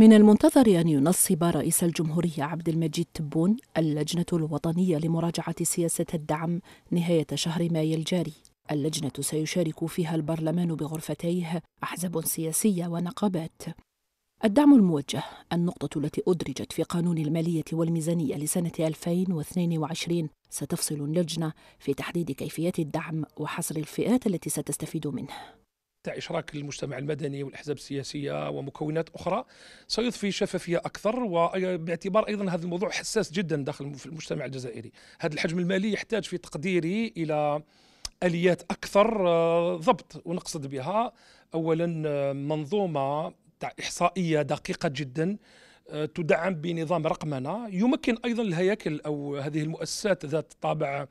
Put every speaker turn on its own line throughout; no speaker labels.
من المنتظر أن ينصب رئيس الجمهورية عبد المجيد تبون اللجنة الوطنية لمراجعة سياسة الدعم نهاية شهر مايو الجاري اللجنة سيشارك فيها البرلمان بغرفتيه أحزاب سياسية ونقابات الدعم الموجه النقطة التي أدرجت في قانون المالية والميزانية لسنة 2022 ستفصل اللجنة في تحديد كيفية الدعم وحصر الفئات التي ستستفيد منه
تاع إشراك المجتمع المدني والأحزاب السياسية ومكونات أخرى سيضفي شفافية أكثر وباعتبار أيضا هذا الموضوع حساس جدا داخل في المجتمع الجزائري هذا الحجم المالي يحتاج في تقديري إلى اليات اكثر آه، ضبط ونقصد بها اولا آه، منظومه تاع احصائيه دقيقه جدا آه، تدعم بنظام رقمنه يمكن ايضا الهياكل او هذه المؤسسات ذات طابع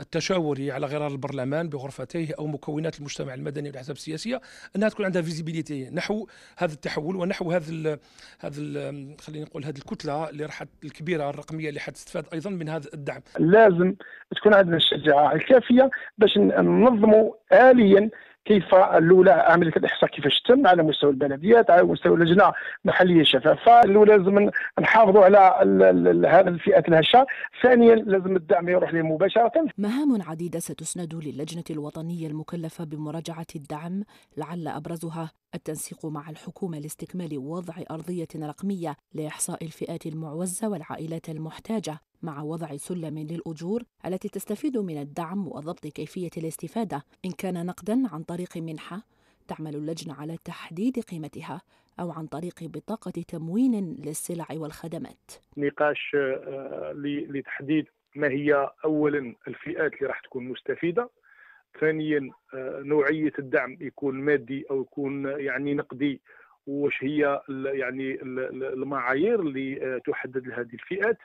التشاوري على غرار البرلمان بغرفتيه او مكونات المجتمع المدني والاحزاب السياسيه انها تكون عندها فيزيبيليتي نحو هذا التحول ونحو هذا ال هذا خلينا نقول هذه الكتله اللي راح الكبيره الرقميه اللي حتستفاد ايضا من هذا الدعم
لازم تكون عندنا الشجاعه الكافيه باش ننظموا اليا كيف الاولى عمليه الاحصاء كيفاش تم على مستوى البلديات على مستوى لجنه محليه شفافه الاولى لازم نحافظوا على هذه
الفئات الهشه ثانيا لازم الدعم يروح لهم مباشره مهام عديده ستسند للجنه الوطنيه المكلفه بمراجعه الدعم لعل ابرزها التنسيق مع الحكومه لاستكمال وضع ارضيه رقميه لاحصاء الفئات المعوزه والعائلات المحتاجه مع وضع سلم للأجور التي تستفيد من الدعم وضبط كيفية الاستفادة إن كان نقدا عن طريق منحة تعمل اللجنة على تحديد قيمتها أو عن طريق بطاقة تموين للسلع والخدمات
نقاش آه، لتحديد ما هي أولا الفئات اللي راح تكون مستفيدة ثانيا آه، نوعية الدعم يكون مادي أو يكون يعني نقدي واش هي يعني المعايير اللي آه، تحدد لهذه الفئات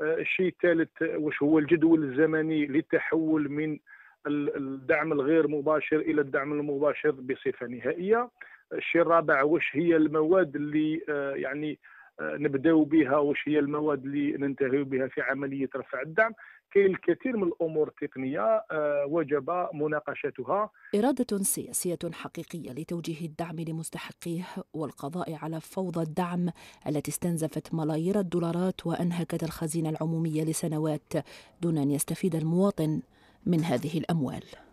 آه، الشيء الثالث آه، واش هو الجدول الزمني للتحول من الدعم الغير مباشر الى الدعم المباشر بصفه نهائيه الشيء الرابع واش هي المواد اللي آه، يعني آه، نبداو بها واش هي المواد اللي ننتهي بها في عمليه رفع الدعم كاين الكثير من الامور التقنيه آه، وجب مناقشتها
اراده سياسيه حقيقيه لتوجيه الدعم لمستحقيه والقضاء على فوضى الدعم التي استنزفت ملايير الدولارات وانهكت الخزينه العموميه لسنوات دون ان يستفيد المواطن من هذه الاموال